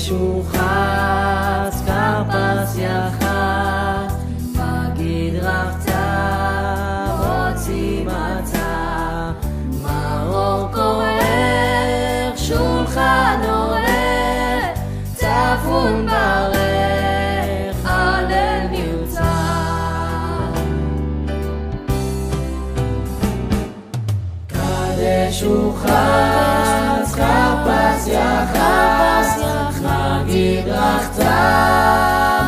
胸怀。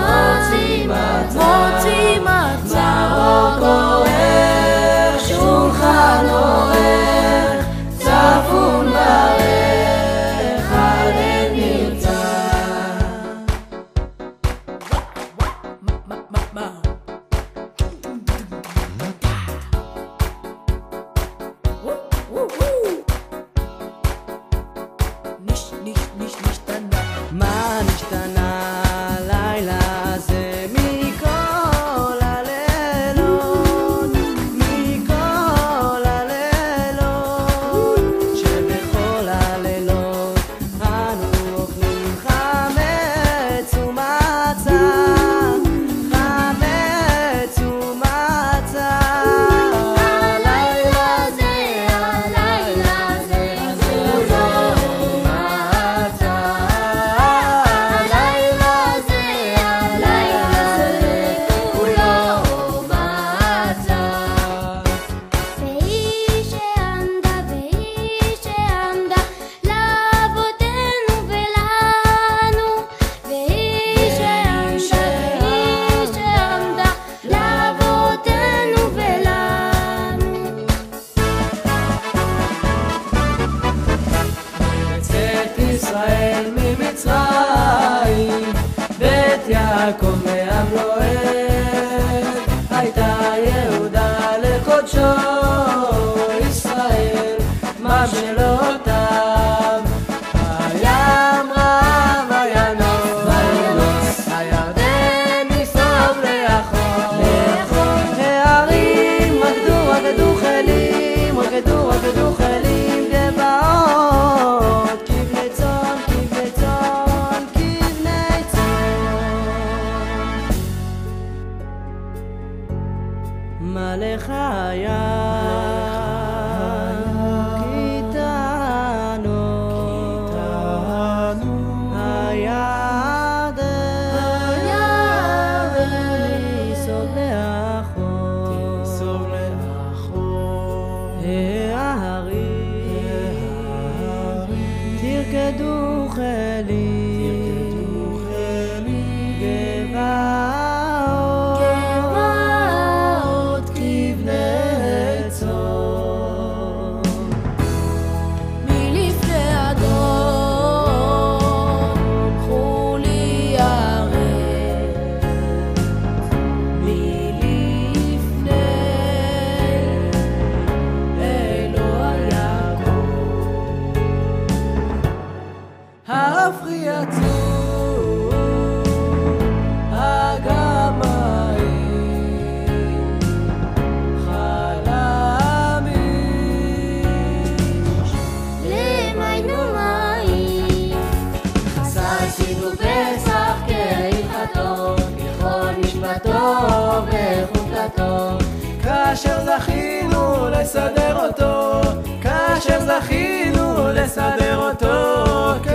Motzi mat, Maroko er shulchanot אותו, כאשר זכינו לסדר אותו.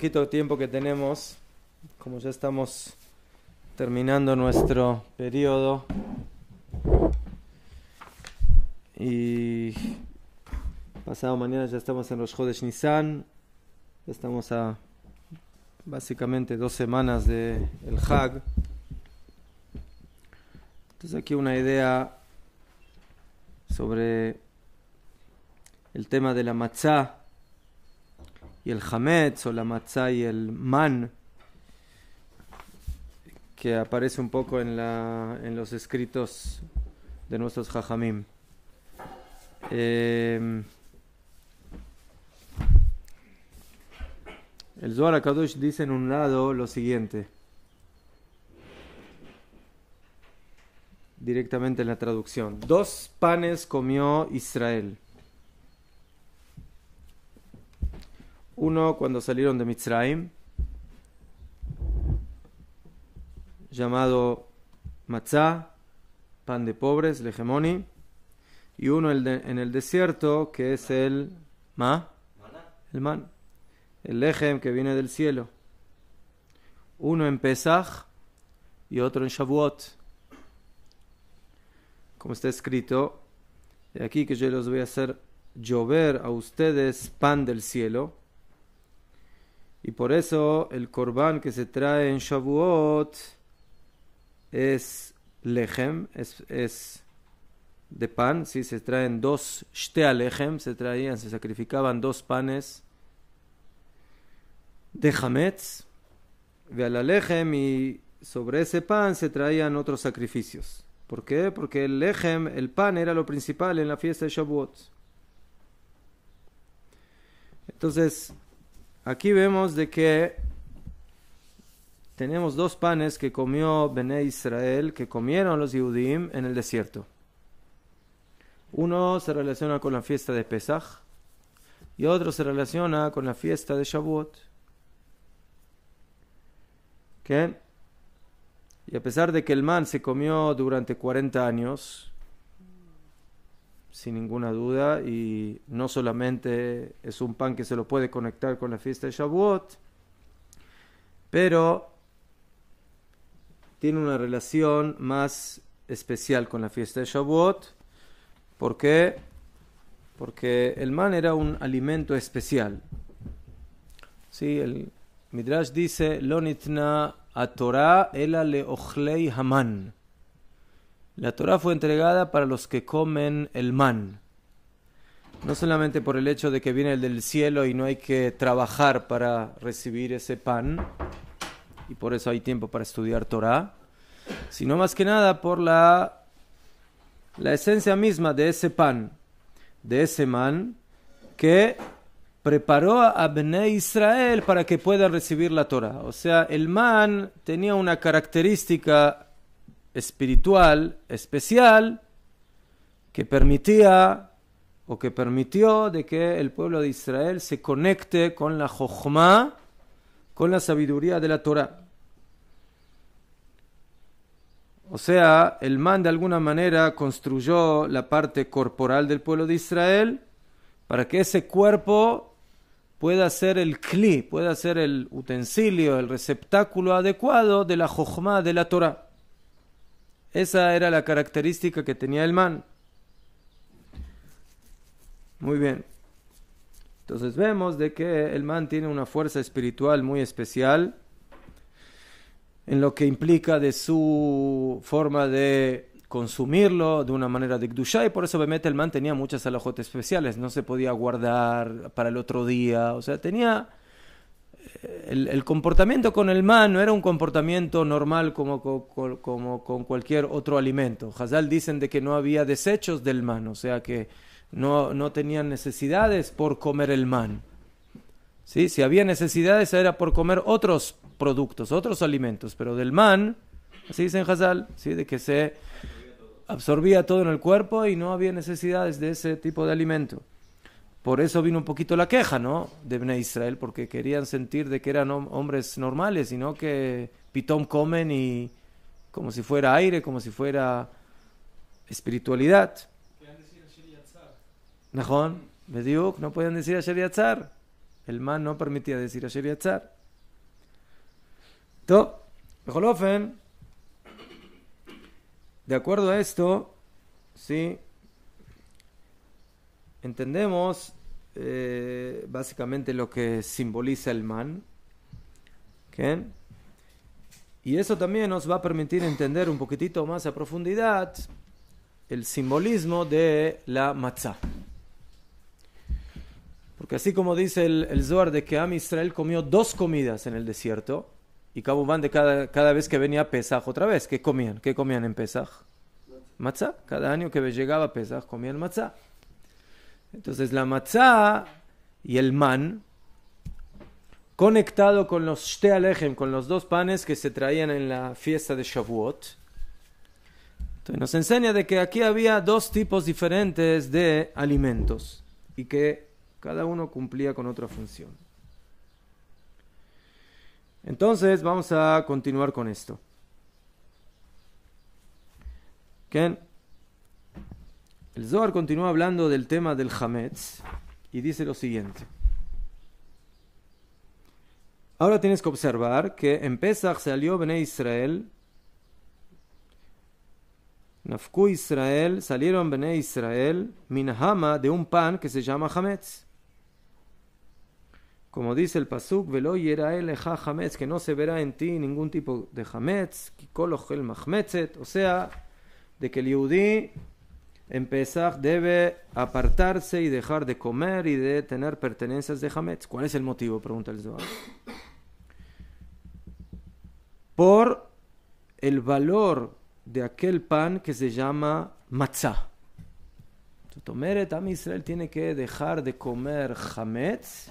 poquito tiempo que tenemos, como ya estamos terminando nuestro periodo, y pasado mañana ya estamos en los Jodes Nissan, estamos a básicamente dos semanas de el Hag. Entonces aquí una idea sobre el tema de la Matzah, y el hametz o la matzá y el man, que aparece un poco en, los escritos de nuestros jajamim. Em, el Zohar Kadosh dice en un lado lo siguiente, directamente en la traducción. Dos panes comió Israel. Uno, cuando salieron de Mitzrayim, llamado Matzah pan de pobres, legemoni. Y uno en el desierto, que es el Ma, el Man, el Lejem que viene del cielo. Uno en Pesach y otro en Shavuot. Como está escrito, de aquí que yo los voy a hacer llover a ustedes pan del cielo y por eso el corbán que se trae en Shavuot es lejem, es, de pan, si se traen dos shtea se traían, se sacrificaban dos panes de hametz, de lejem y sobre ese pan se traían otros sacrificios. ¿Por qué? Porque el lejem, el pan, era lo principal en la fiesta de Shavuot. Entonces, Aquí vemos de que tenemos dos panes que comió Bené Israel, que comieron los Yudim en el desierto. Uno se relaciona con la fiesta de Pesaj y otro se relaciona con la fiesta de Shavuot. ¿Qué? Y a pesar de que el man se comió durante 40 años, sin ninguna duda, y no solamente es un pan que se lo puede conectar con la fiesta de Shavuot, pero tiene una relación más especial con la fiesta de Shavuot. ¿Por Porque el man era un alimento especial. Sí, el Midrash dice, Lonitna a Torah ela le ochlei haman. La Torah fue entregada para los que comen el man. No solamente por el hecho de que viene el del cielo y no hay que trabajar para recibir ese pan, y por eso hay tiempo para estudiar Torah, sino más que nada por la, la esencia misma de ese pan, de ese man, que preparó a Abne Israel para que pueda recibir la Torah. O sea, el man tenía una característica espiritual especial que permitía o que permitió de que el pueblo de Israel se conecte con la Jochma, con la sabiduría de la Torah. O sea, el man de alguna manera construyó la parte corporal del pueblo de Israel para que ese cuerpo pueda ser el cli, pueda ser el utensilio, el receptáculo adecuado de la jojma de la Torah. Esa era la característica que tenía el man. Muy bien. Entonces vemos de que el man tiene una fuerza espiritual muy especial en lo que implica de su forma de consumirlo de una manera de y por eso obviamente el man tenía muchas alojotes especiales, no se podía guardar para el otro día, o sea, tenía el, comportamiento con el man no era un comportamiento normal como, con cualquier otro alimento. Hazal dicen de que no había desechos del man, o sea que no, no tenían necesidades por comer el man. ¿Sí? Si había necesidades era por comer otros productos, otros alimentos, pero del man, así dicen Hazal, ¿sí? de que se absorbía todo en el cuerpo y no había necesidades de ese tipo de alimento. Por eso vino un poquito la queja, ¿no? De Bnei Israel, porque querían sentir de que eran hombres normales y no que pitón comen y como si fuera aire, como si fuera espiritualidad. Najón, Bediuk, no podían decir Asher Yatzar. El man no permitía decir Asher Yatzar. Entonces, de acuerdo a esto, sí, entendemos eh, básicamente lo que simboliza el man. Y eso también nos va a permitir entender un poquitito más a profundidad el simbolismo de la matzá. Porque así como dice el, el Zohar de que Am Israel comió dos comidas en el desierto, y cabo de cada, vez que venía Pesaj otra vez, ¿qué comían? ¿Qué comían en Pesaj? Matzá. Cada año que llegaba Pesaj comían matzah. Entonces la matzá y el man, conectado con los shtealechem, con los dos panes que se traían en la fiesta de Shavuot. Entonces nos enseña de que aquí había dos tipos diferentes de alimentos y que cada uno cumplía con otra función. Entonces vamos a continuar con esto. ¿Quién? El Zohar continúa hablando del tema del Hametz y dice lo siguiente. Ahora tienes que observar que en Pesach salió Bene Israel, Nafku Israel, salieron Bene Israel, Minahama, de un pan que se llama Hametz. Como dice el Pasuk, Velo Yerael Hametz, que no se verá en ti ningún tipo de Hametz, ochel Mahmetzet, o sea, de que el en debe apartarse y dejar de comer y de tener pertenencias de Hametz. ¿Cuál es el motivo? Pregunta el Zohar. Por el valor de aquel pan que se llama matzah. Tomeret, Am Israel tiene que dejar de comer Hametz.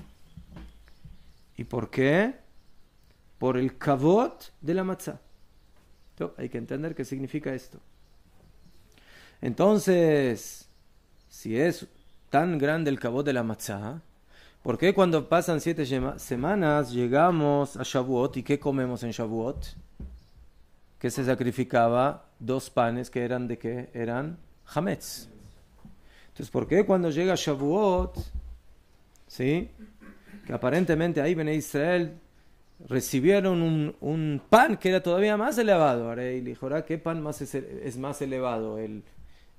¿Y por qué? Por el kavot de la matzah. hay que entender qué significa esto. Entonces, si es tan grande el cabo de la matzá, ¿por qué cuando pasan siete semanas llegamos a Shavuot y qué comemos en Shavuot? Que se sacrificaba dos panes que eran de qué? Eran hametz. Entonces, ¿por qué cuando llega Shavuot, ¿sí? que aparentemente ahí venía Israel recibieron un, pan que era todavía más elevado. y le ¿qué pan más es, es, más elevado? ¿El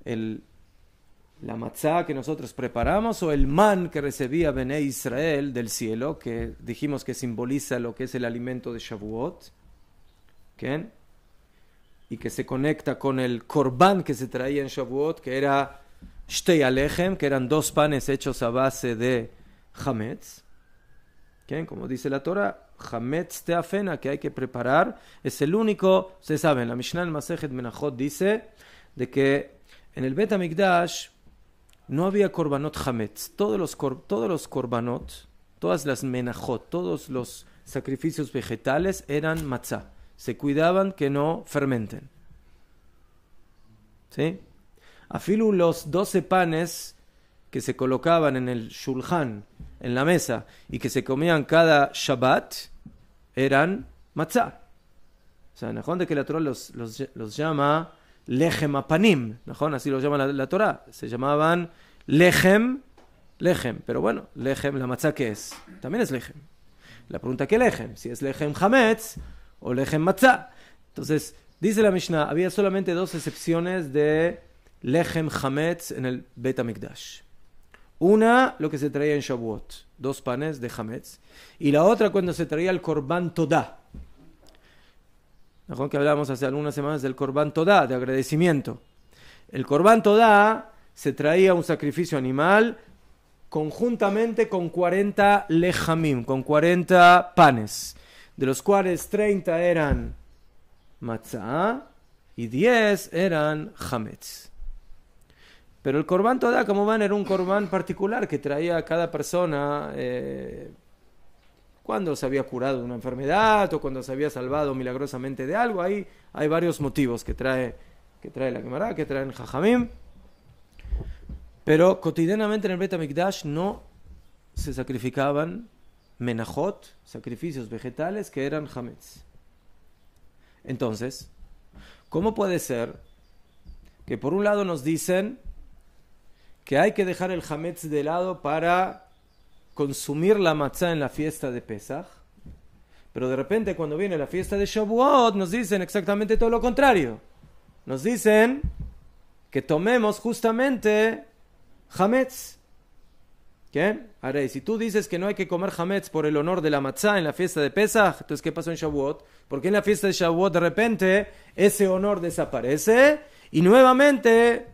la matzá que nosotros preparamos o el man que recibía Bene Israel del cielo, que dijimos que simboliza lo que es el alimento de Shavuot, y que se conecta con el korban que se traía en Shavuot, que era Shtei Alechem, que eran dos panes hechos a base de Hametz. Como dice la Torah, Hametz Teafena, que hay que preparar, es el único, se saben, la Mishnah en Masejet Menachot dice de que en el Bet no había korbanot hametz. Todos los, korbanot, todas las menajot, todos los sacrificios vegetales eran matzah. Se cuidaban que no fermenten. ¿Sí? Afilu los doce panes que se colocaban en el shulchan, en la mesa, y que se comían cada Shabbat, eran matzah. O sea, en de que la Torah los llama Lejem Apanim, ¿no? así lo llama la, Torah, se llamaban lechem, lechem. pero bueno, lechem, la matzah que es, también es lechem. La pregunta que lechem? si es lechem Hametz o lechem matzah. Entonces, dice la Mishnah, había solamente dos excepciones de lechem Hametz en el Bet Una, lo que se traía en Shavuot, dos panes de Hametz, y la otra cuando se traía el Korban todah que hablábamos hace algunas semanas del Corbán Todá, de agradecimiento. El Corbán Todá se traía un sacrificio animal conjuntamente con 40 lejamim, con 40 panes, de los cuales 30 eran matzah y 10 eran hametz. Pero el Corbán Todá, como van, era un Corbán particular que traía a cada persona. Eh, cuando se había curado de una enfermedad o cuando se había salvado milagrosamente de algo. Ahí hay varios motivos que trae, que trae la camarada, que traen Jajamim. Pero cotidianamente en el Beta Mikdash no se sacrificaban menajot, sacrificios vegetales que eran hametz. Entonces, ¿cómo puede ser que por un lado nos dicen que hay que dejar el hametz de lado para consumir la matzá en la fiesta de Pesaj, pero de repente cuando viene la fiesta de Shavuot nos dicen exactamente todo lo contrario. Nos dicen que tomemos justamente hametz. ¿Qué? Haré, si tú dices que no hay que comer hametz por el honor de la matzá en la fiesta de Pesach, entonces ¿qué pasó en Shavuot? Porque en la fiesta de Shavuot de repente ese honor desaparece y nuevamente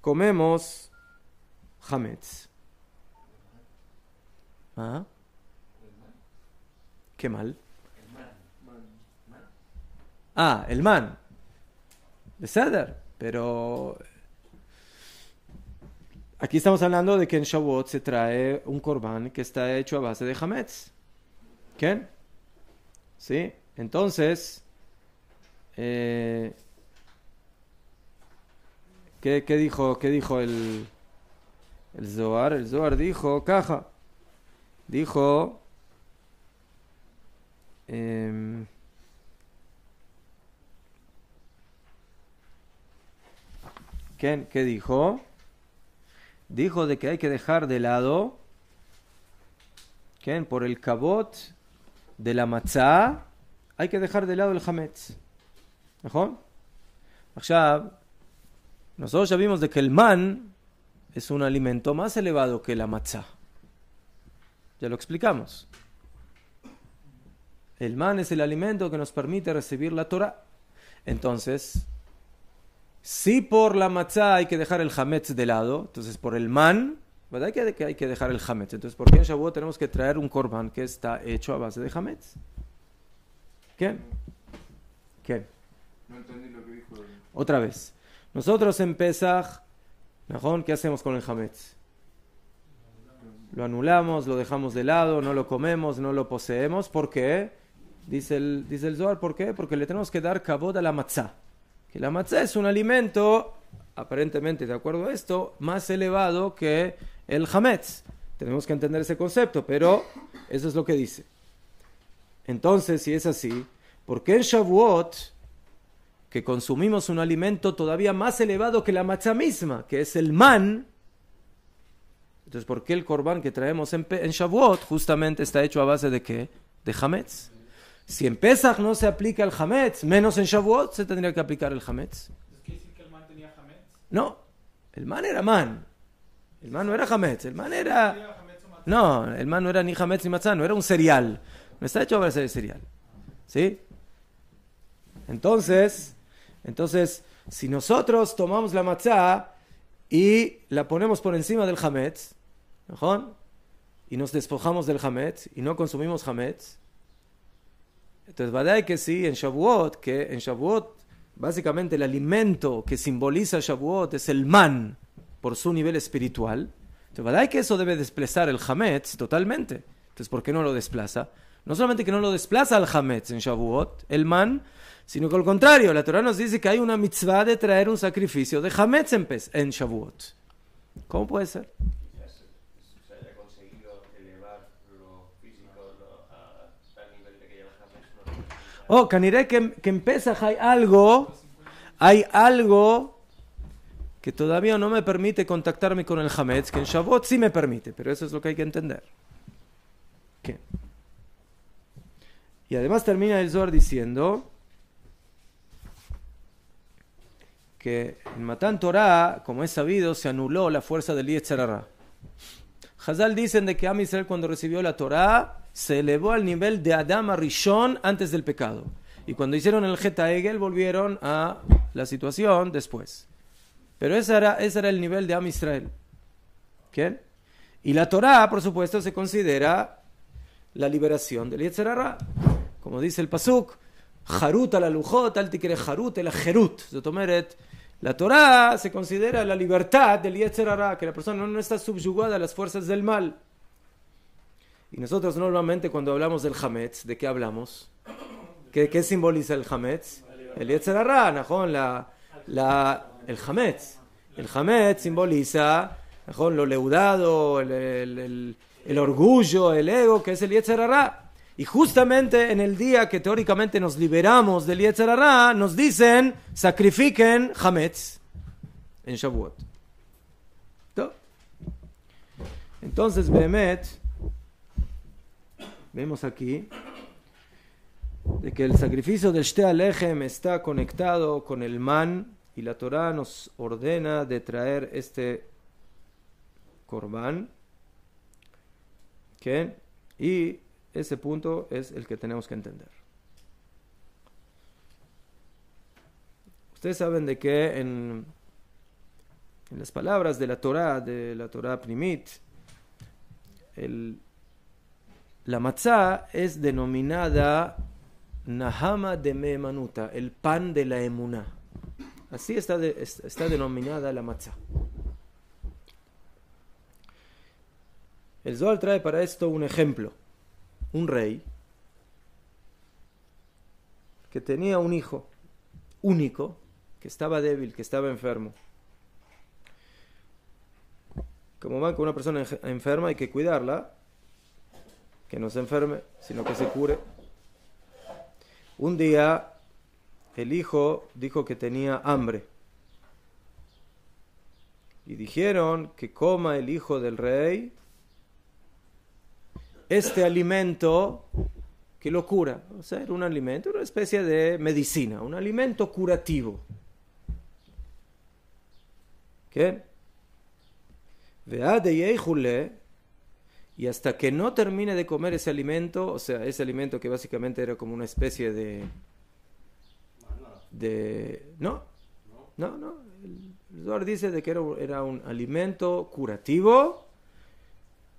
comemos hametz. ¿Ah? ¿Qué mal? Ah, el man. De Seder. Pero aquí estamos hablando de que en Shavuot se trae un corbán que está hecho a base de hametz. ¿Quién? ¿Sí? Entonces, eh, ¿qué, ¿qué, dijo, qué dijo el, el Zohar? El Zohar dijo, caja. Dijo... Em, ¿Qué, dijo? Dijo de que hay que dejar de lado, ¿quién? Por el cabot de la matzá, hay que dejar de lado el hametz. ¿Mejor? nosotros ya vimos de que el man es un alimento más elevado que la matzah. Ya lo explicamos. El man es el alimento que nos permite recibir la Torah. Entonces, si por la matzá hay que dejar el hametz de lado, entonces por el man, ¿verdad? Que hay que, dejar el hametz. Entonces, ¿por qué en Shavuot tenemos que traer un korban que está hecho a base de hametz? ¿Qué? ¿Qué? No entendí lo que dijo. Otra vez. Nosotros en Pesach, ¿qué hacemos con el hametz? lo anulamos, lo dejamos de lado, no lo comemos, no lo poseemos. ¿Por qué? Dice el, dice Zohar, ¿por qué? Porque le tenemos que dar cabo a la matzá. Que la matzá es un alimento, aparentemente, de acuerdo a esto, más elevado que el hametz. Tenemos que entender ese concepto, pero eso es lo que dice. Entonces, si es así, ¿por qué en Shavuot, que consumimos un alimento todavía más elevado que la matzá misma, que es el man, entonces, ¿por qué el corbán que traemos en, en, Shavuot justamente está hecho a base de qué? De Hametz. Si en Pesach no se aplica el Hametz, menos en Shavuot se tendría que aplicar el Hametz. que el man tenía No, el man era man. El man no era Hametz, el man era... No, el man no era ni Hametz ni Matzah, no era un cereal. No está hecho a base de cereal. ¿Sí? Entonces, entonces, si nosotros tomamos la Matzah y la ponemos por encima del Hametz, y nos despojamos del Hametz y no consumimos Hametz. Entonces, ¿verdad que sí? En Shavuot, que en Shavuot, básicamente el alimento que simboliza Shavuot es el man por su nivel espiritual. Entonces, ¿verdad que eso debe desplazar el Hametz totalmente? Entonces, ¿por qué no lo desplaza? No solamente que no lo desplaza el Hametz en Shavuot, el man, sino que al contrario, la Torah nos dice que hay una mitzvah de traer un sacrificio de Hametz en, en Shavuot. ¿Cómo puede ser? Oh, Caniré que, que en hay algo, hay algo que todavía no me permite contactarme con el Hametz, que en Shavuot sí me permite, pero eso es lo que hay que entender. ¿Qué? Y además termina el Zohar diciendo que en Matán Torah, como es sabido, se anuló la fuerza del Yetzerara. Hazal dicen de que Amisel cuando recibió la Torah se elevó al nivel de Adama Rishon antes del pecado. Y cuando hicieron el Geta Egel volvieron a la situación después. Pero ese era, ese era el nivel de Am Israel. ¿Quién? Y la Torah, por supuesto, se considera la liberación del Yetzerara. Como dice el Pasuk, Harut al alujot, al tikre Harut el Jerut. La Torah se considera la libertad del Yetzerara, que la persona no está subyugada a las fuerzas del mal. Y nosotros normalmente cuando hablamos del Hametz, ¿de qué hablamos? ¿Qué, qué simboliza el Hametz? El Yetzerará, Najón, la, la, el Hametz. El Hametz simboliza lo leudado, el, orgullo, el ego, que es el Yetzerará. Y justamente en el día que teóricamente nos liberamos del Yetzerará, nos dicen, sacrifiquen Hametz en Shavuot. Entonces, Behemet Vemos aquí de que el sacrificio de Shte Alechem está conectado con el man y la Torah nos ordena de traer este corbán. Y ese punto es el que tenemos que entender. Ustedes saben de que en, en las palabras de la Torah, de la Torah Primit, el, la matzá es denominada Nahama de manuta, el pan de la emuná. Así está, está denominada la matzá. El Zohar trae para esto un ejemplo. Un rey que tenía un hijo único, que estaba débil, que estaba enfermo. Como van con una persona enferma hay que cuidarla, que no se enferme, sino que se cure. Un día el hijo dijo que tenía hambre. Y dijeron que coma el hijo del rey este alimento que lo cura. O sea, era un alimento, una especie de medicina, un alimento curativo. ¿Qué? Vea de y hasta que no termine de comer ese alimento, o sea, ese alimento que básicamente era como una especie de... de no, no, no. El dice de que era un alimento curativo.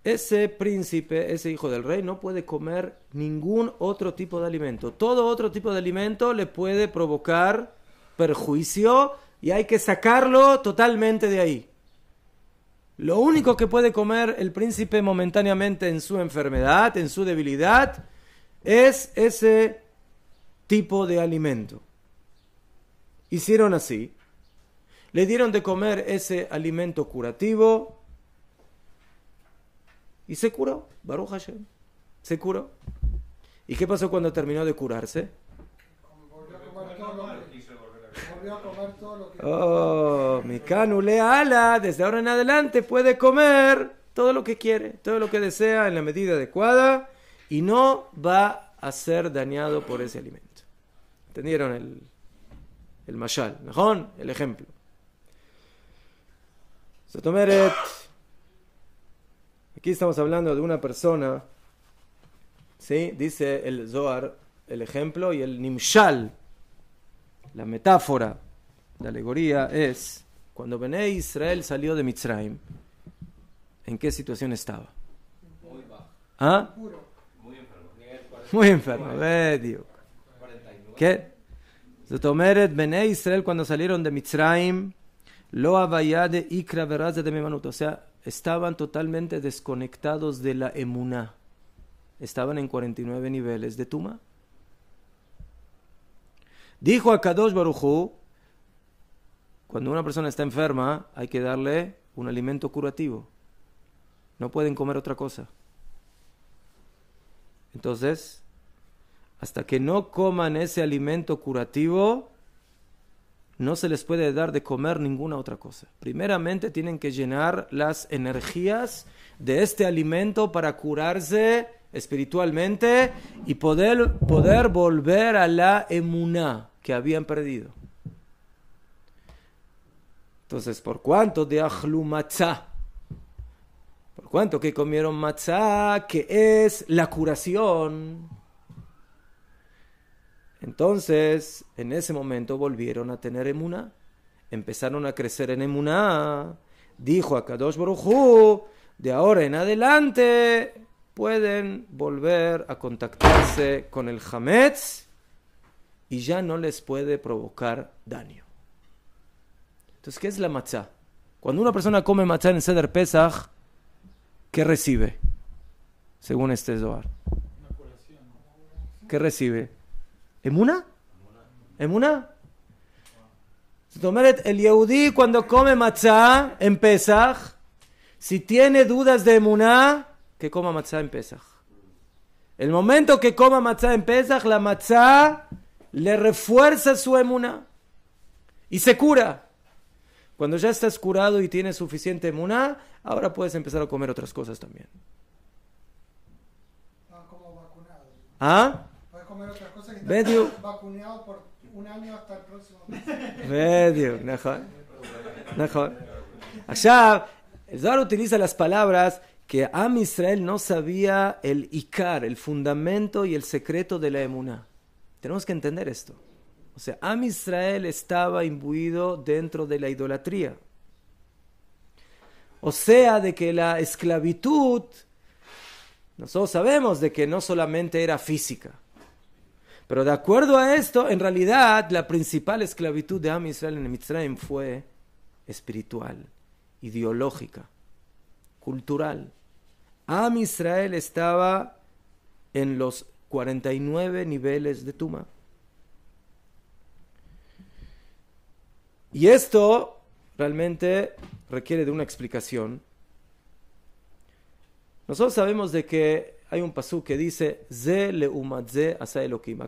Ese príncipe, ese hijo del rey, no puede comer ningún otro tipo de alimento. Todo otro tipo de alimento le puede provocar perjuicio y hay que sacarlo totalmente de ahí. Lo único que puede comer el príncipe momentáneamente en su enfermedad, en su debilidad, es ese tipo de alimento. Hicieron así. Le dieron de comer ese alimento curativo y se curó. Baruch Hashem. Se curó. ¿Y qué pasó cuando terminó de curarse? a comer todo lo que... Oh, mi canulea ala, desde ahora en adelante puede comer todo lo que quiere, todo lo que desea en la medida adecuada y no va a ser dañado por ese alimento. ¿Entendieron el, el mashal? El ejemplo. Sotomeret, aquí estamos hablando de una persona, ¿sí? Dice el Zohar el ejemplo y el Nimshal la metáfora, la alegoría es cuando Bené Israel salió de Mitzrayim, ¿en qué situación estaba? Muy bajo. ¿Ah? Muy enfermo. Muy enfermo, Dios. ¿Qué? Bené Israel cuando salieron de Mitzrayim, lo de Ikra de O sea, estaban totalmente desconectados de la emuná. Estaban en 49 niveles de Tuma. Dijo a Kadosh Baruchu, cuando una persona está enferma hay que darle un alimento curativo. No pueden comer otra cosa. Entonces, hasta que no coman ese alimento curativo, no se les puede dar de comer ninguna otra cosa. Primeramente tienen que llenar las energías de este alimento para curarse espiritualmente y poder, poder volver a la emuná que habían perdido. Entonces, ¿por cuánto de Ahlu Matzah? ¿Por cuánto que comieron Matzah, que es la curación? Entonces, en ese momento volvieron a tener emuná, empezaron a crecer en emuná. Dijo a Kadosh brujú de ahora en adelante, pueden volver a contactarse con el Hametz y ya no les puede provocar daño. Entonces, ¿qué es la matzá? Cuando una persona come matzá en Seder Pesach, ¿qué recibe? Según este Zohar. ¿Qué recibe? ¿Emuna? ¿Emuna? El yehudi cuando come matzá en Pesach, si tiene dudas de emuna que coma matzah en Pesach. El momento que coma matzah en Pesach, la matzah... le refuerza su emuna y se cura. Cuando ya estás curado y tienes suficiente emuná, ahora puedes empezar a comer otras cosas también. Ah, como vacunado. ¿Ah? Puedes comer otras cosas que Medio. vacunado por un año hasta el próximo mes. Medio, mejor. Mejor. Allá, el Zohar utiliza las palabras que Am Israel no sabía el Icar, el fundamento y el secreto de la emuná. Tenemos que entender esto. O sea, Am Israel estaba imbuido dentro de la idolatría. O sea, de que la esclavitud, nosotros sabemos de que no solamente era física. Pero de acuerdo a esto, en realidad la principal esclavitud de Am Israel en Mitzrayim fue espiritual, ideológica, cultural. Am Israel estaba en los 49 niveles de Tuma. Y esto realmente requiere de una explicación. Nosotros sabemos de que hay un pasú que dice, Ze le umadze asa elokim.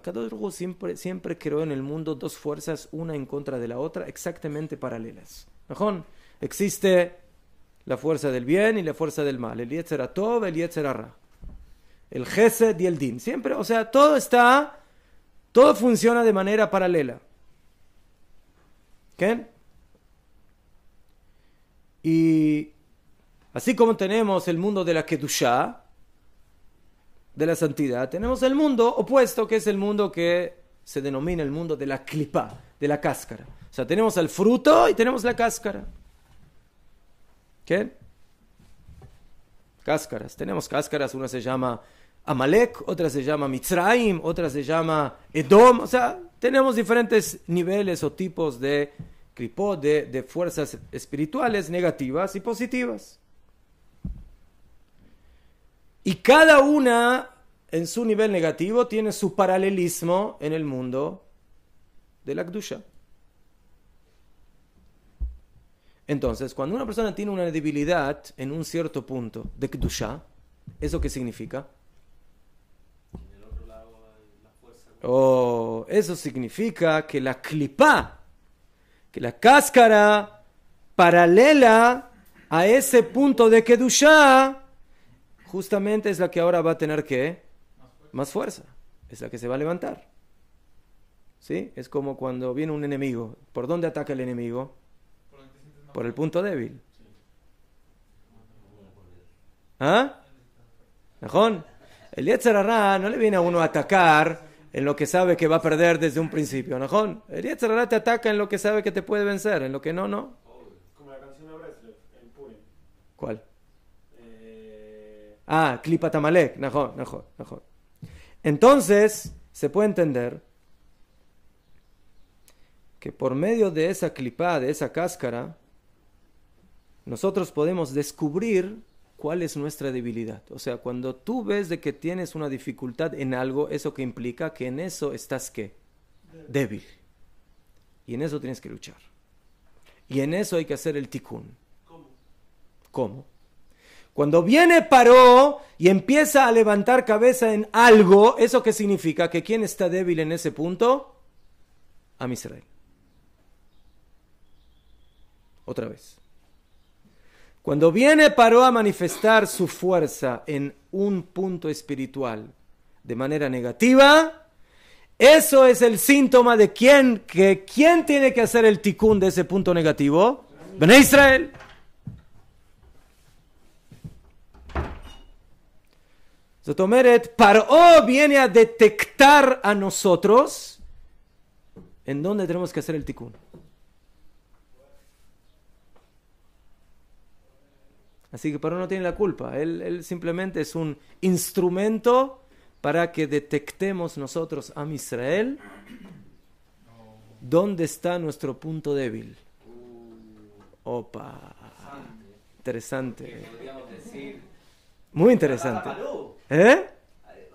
siempre, siempre creó en el mundo dos fuerzas, una en contra de la otra, exactamente paralelas. Existe la fuerza del bien y la fuerza del mal, el Yetzer Tov, el Yetzer Ra, el Gesed y el Din. Siempre, o sea, todo está, todo funciona de manera paralela. ¿Qué? Y así como tenemos el mundo de la Kedushah, de la santidad, tenemos el mundo opuesto, que es el mundo que se denomina el mundo de la clipa, de la cáscara. O sea, tenemos el fruto y tenemos la cáscara. ¿Qué? Cáscaras. Tenemos cáscaras, una se llama Amalek, otra se llama Mitzrayim, otra se llama Edom. O sea, tenemos diferentes niveles o tipos de cripó, de, de fuerzas espirituales negativas y positivas. Y cada una en su nivel negativo tiene su paralelismo en el mundo de la Kdusha. Entonces, cuando una persona tiene una debilidad en un cierto punto de Kedushá, ¿eso qué significa? Oh, eso significa que la clipa, que la cáscara paralela a ese punto de Kedusha, justamente es la que ahora va a tener que más fuerza. más fuerza, es la que se va a levantar. ¿Sí? Es como cuando viene un enemigo. ¿Por dónde ataca el enemigo? Por el punto débil. ¿Ah? ¿Najón? El Yetzerará no le viene a uno a atacar en lo que sabe que va a perder desde un principio, ¿Najón? El Yetzerará te ataca en lo que sabe que te puede vencer, en lo que no, no. Como la canción de ¿Cuál? Eh... Ah, Tamalek. Najón, nahón, nahón. Entonces, se puede entender que por medio de esa clipa, de esa cáscara, nosotros podemos descubrir cuál es nuestra debilidad. O sea, cuando tú ves de que tienes una dificultad en algo, eso que implica que en eso estás qué? Débil. Y en eso tienes que luchar. Y en eso hay que hacer el tikkun. ¿Cómo? ¿Cómo? Cuando viene Paró y empieza a levantar cabeza en algo, ¿eso qué significa? ¿Que quién está débil en ese punto? A Israel. Otra vez. Cuando viene paró a manifestar su fuerza en un punto espiritual de manera negativa, eso es el síntoma de quién, que, quién tiene que hacer el ticún de ese punto negativo. Ven Israel. Zotomeret, Paró viene a detectar a nosotros en dónde tenemos que hacer el ticún. Así que Paró no tiene la culpa, él, simplemente es un instrumento para que detectemos nosotros a Israel dónde está nuestro punto débil. Uh. Opa, interesante. Muy interesante. ¿Eh? eh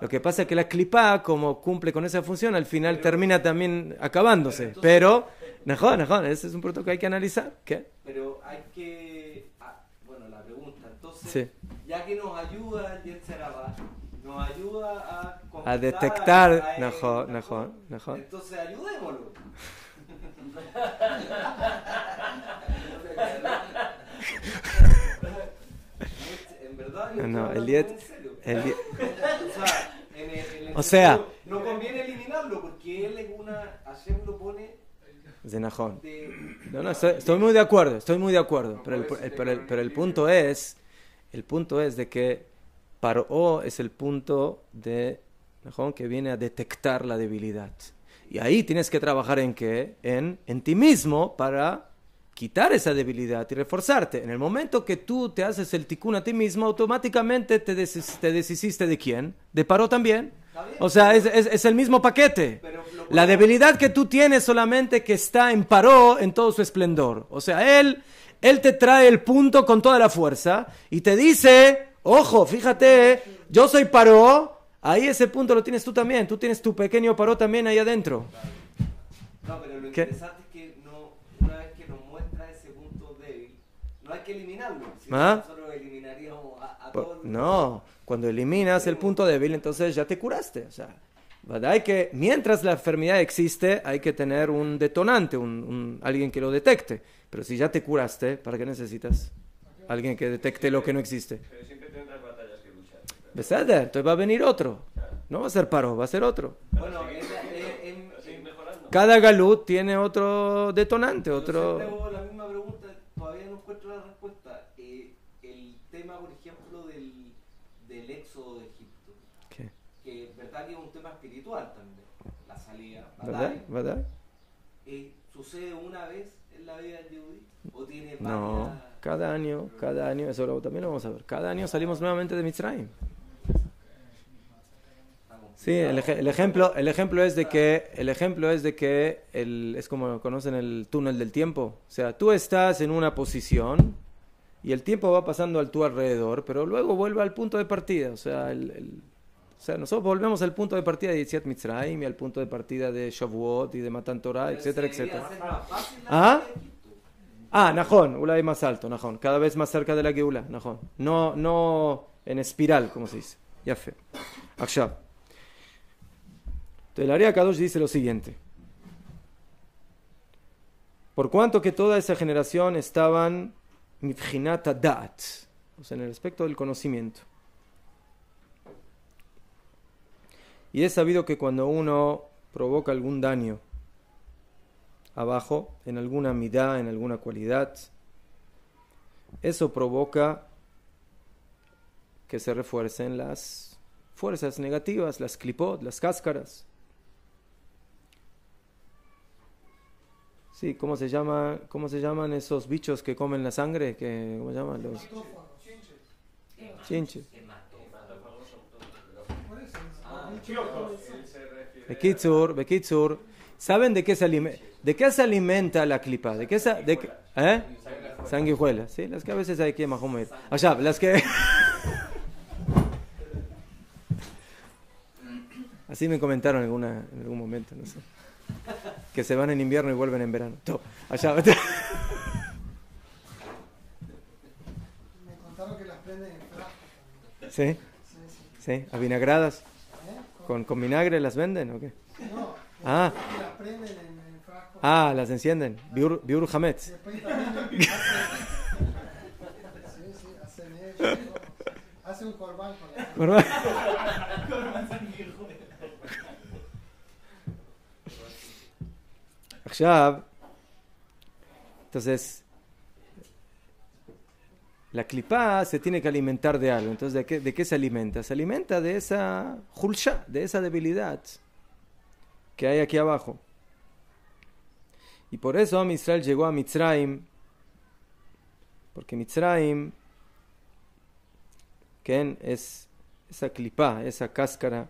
Lo que pasa es que la clipa, como cumple con esa función, al final termina también acabándose. Pero eh, Mejor, mejor, ese es un protocolo que hay que analizar. ¿Qué? Pero hay que. Ah, bueno, la pregunta. Entonces, sí. ya que nos ayuda el Yetzerabá, nos ayuda a. A detectar. mejor, mejor. Entonces, ayudémoslo. en verdad, no, no, el diet, o sea, en el, no conviene eliminarlo porque él es una Hashem lo pone de No, estoy, muy de acuerdo, estoy muy de acuerdo. Pero el, punto es, el punto es de que Paro es el punto de Najón que viene a detectar la debilidad. Y ahí tienes que trabajar en qué? En, en ti mismo para quitar esa debilidad y reforzarte. En el momento que tú te haces el ticún a ti mismo, automáticamente te, te deshiciste de quién? De Paro también. O sea, es, el mismo paquete. La debilidad que tú tienes solamente que está en paró en todo su esplendor. O sea, él, él te trae el punto con toda la fuerza y te dice, ojo, fíjate, yo soy paró, ahí ese punto lo tienes tú también, tú tienes tu pequeño paró también ahí adentro. No, pero lo interesante es que una vez que nos muestra ese punto débil, no hay que eliminarlo, ¿Ah? nosotros eliminaríamos a, a todos. No. Cuando eliminas el punto débil, entonces ya te curaste. O sea, hay que, mientras la enfermedad existe, hay que tener un detonante, un, alguien que lo detecte. Pero si ya te curaste, ¿para qué necesitas alguien que detecte lo que no existe? Pero siempre batallas que luchar. entonces va a venir otro. No va a ser paro, va a ser otro. cada galut tiene otro detonante, otro... es un tema espiritual también. La salida, ¿verdad? Eh, ¿Sucede una vez en la vida del Yudí? ¿O tiene varias... No, cada año, cada año, eso lo, también lo vamos a ver. Cada año salimos nuevamente de Mitzrayim. Sí, el, el, ejemplo, el ejemplo es de que, el ejemplo es de que es como conocen el túnel del tiempo. O sea, tú estás en una posición y el tiempo va pasando al tu alrededor, pero luego vuelve al punto de partida. O sea, el o sea, nosotros volvemos al punto de partida de Yitzhak Mitzrayim y al punto de partida de Shavuot y de Matan Torah, etcétera, etcétera. ¿Ah? Ah, Najón, Ulay más alto, Najón. Cada vez más cerca de la Geula, Najón. No, no en espiral, como se dice. Ya fe. Akshab. Entonces, el área Kadosh dice lo siguiente. Por cuanto que toda esa generación estaban dat o sea, en el aspecto del conocimiento. Y es sabido que cuando uno provoca algún daño abajo, en alguna mitad, en alguna cualidad, eso provoca que se refuercen las fuerzas negativas, las clipot, las cáscaras. Sí, ¿cómo se, llama, ¿cómo se llaman esos bichos que comen la sangre? Que, ¿Cómo se llaman? Los... Chinches. Bekitzur, sur ¿Saben de qué, se alimenta, de qué se alimenta la clipa? ¿De qué se, de, ¿eh? Sanguijuelas, sí, las que a veces hay que comer. Allá, las que. Así me comentaron en, alguna, en algún momento, no sé. Que se van en invierno y vuelven en verano. todo, allá. Me contaron que las prenden en ¿Sí? Sí, sí. ¿Sí? vinagradas? ¿Con, con vinagre las venden o qué? No. Ah. Las prenden en el frasco. Ah, las encienden. Biur, biur hametz. Hace un corban con la Corbán. Entonces, la clipa se tiene que alimentar de algo. Entonces, ¿de qué, se alimenta? Se alimenta de esa hulsha, de esa debilidad que hay aquí abajo. Y por eso Am llegó a Mitzrayim, porque Mitzrayim es esa clipa, esa cáscara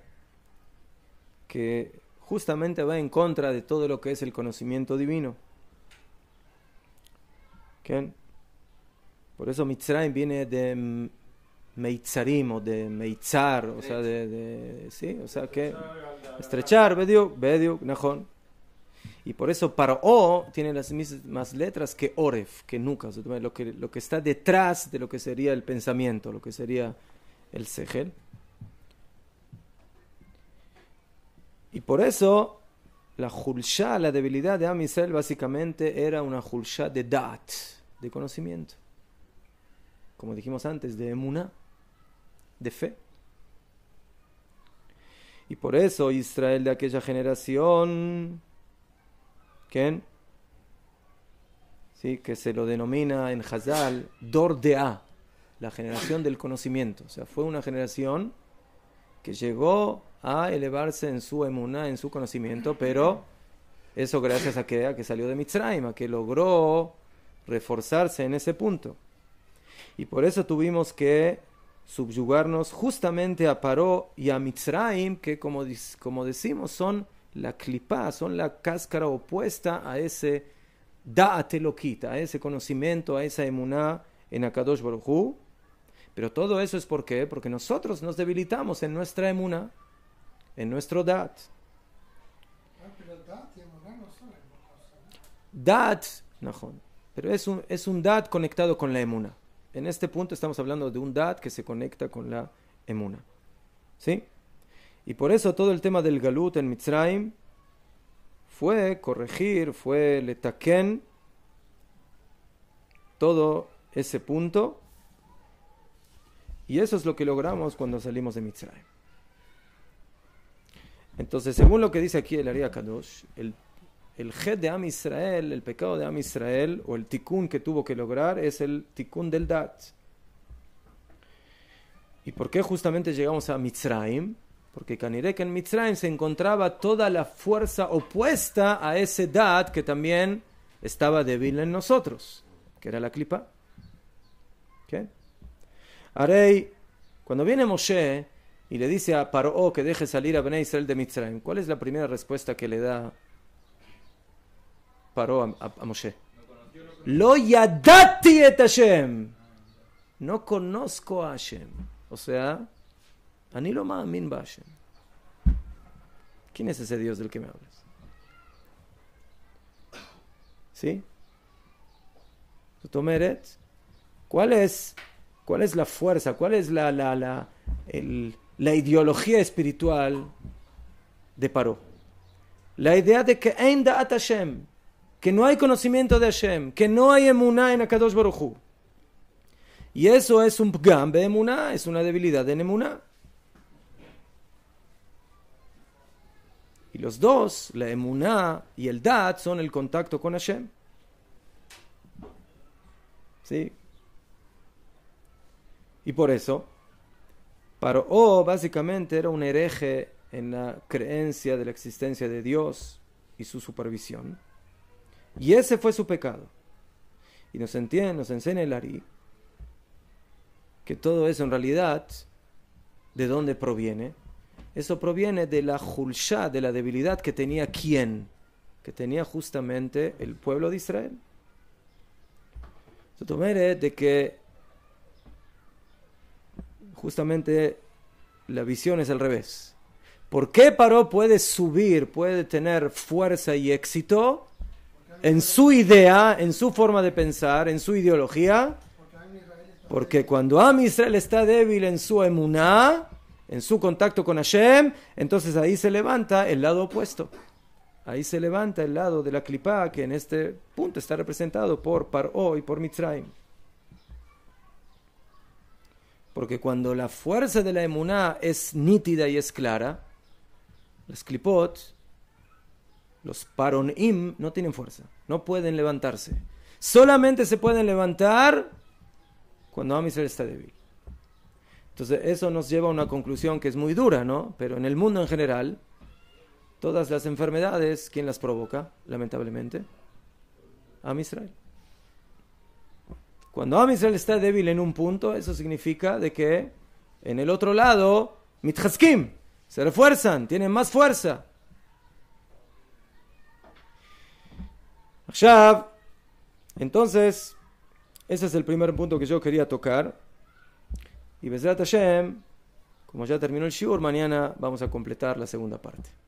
que justamente va en contra de todo lo que es el conocimiento divino. ¿Quién? Por eso Mitzrayim viene de Meitzarim o de Meitzar, o sea, de, sí, o sea que estrechar, Bediuk, medio Nahon. Y por eso para O tiene las mismas letras que Oref, que nunca, lo, que, está detrás de lo que sería el pensamiento, lo que sería el Segel. Y por eso la Julshá, la debilidad de Amisel básicamente era una Julshá de dat de conocimiento como dijimos antes, de emuná, de fe. Y por eso Israel de aquella generación, ¿quién? ¿Sí? que se lo denomina en Hazal Dor de A, la generación del conocimiento. O sea, fue una generación que llegó a elevarse en su emuna, en su conocimiento, pero eso gracias a que, que salió de Mitzrayim, que logró reforzarse en ese punto. Y por eso tuvimos que subyugarnos justamente a Paró y a Mitzrayim, que como, como decimos son la clipa, son la cáscara opuesta a ese da'atelokita, a ese conocimiento, a esa emuná en Akadosh Baruj Pero todo eso es porque, porque nosotros nos debilitamos en nuestra emuná, en nuestro dat. Ah, dat, pero es un, es un dat conectado con la emuna. En este punto estamos hablando de un dad que se conecta con la emuna. ¿Sí? Y por eso todo el tema del galut en Mitzrayim fue corregir, fue letaken, todo ese punto. Y eso es lo que logramos cuando salimos de Mitzrayim. Entonces, según lo que dice aquí el Kadosh, el el jet de Am Israel, el pecado de Am Israel, o el tikkun que tuvo que lograr, es el tikkun del Dat. ¿Y por qué justamente llegamos a Mitzrayim? Porque Kanirek en Mitzrayim se encontraba toda la fuerza opuesta a ese Dat que también estaba débil en nosotros, que era la clipa. ¿Qué? Arey, cuando viene Moshe y le dice a Paro que deje salir a Bnei Israel de Mitzrayim, ¿cuál es la primera respuesta que le da paró a, a, Moshe. Lo yadati et Hashem. No conozco a Hashem. O sea, ani lo ma'amin Hashem. ¿Quién es ese Dios del que me hablas? ¿Sí? ¿Cuál es, ¿Cuál es la fuerza? ¿Cuál es la, la, la, la ideología espiritual de Paró? La idea de que Ein a Hashem, que no hay conocimiento de Hashem, que no hay emuná en Akadosh baruchu, Y eso es un pgam de emuná, es una debilidad en emuná. Y los dos, la emuná y el dat, son el contacto con Hashem. ¿Sí? Y por eso, para O, básicamente era un hereje en la creencia de la existencia de Dios y su supervisión. Y ese fue su pecado. Y nos entiende, nos enseña el Ari que todo eso en realidad, ¿de dónde proviene? Eso proviene de la julshá, de la debilidad que tenía quién? Que tenía justamente el pueblo de Israel. Sotomere, de que justamente la visión es al revés. ¿Por qué Paró puede subir, puede tener fuerza y éxito? en su idea, en su forma de pensar, en su ideología. Porque cuando Am Israel está débil en su emuná, en su contacto con Hashem, entonces ahí se levanta el lado opuesto. Ahí se levanta el lado de la clipa que en este punto está representado por Paro y por Mitzrayim. Porque cuando la fuerza de la emuná es nítida y es clara, las clipot los paronim no tienen fuerza, no pueden levantarse. Solamente se pueden levantar cuando Amisrael está débil. Entonces, eso nos lleva a una conclusión que es muy dura, ¿no? Pero en el mundo en general, todas las enfermedades, ¿quién las provoca? Lamentablemente, Amisrael. Cuando Amisrael está débil en un punto, eso significa de que en el otro lado, Mithaskim se refuerzan, tienen más fuerza. Entonces, ese es el primer punto que yo quería tocar. Y Besrat Hashem, como ya terminó el Shiur, mañana vamos a completar la segunda parte.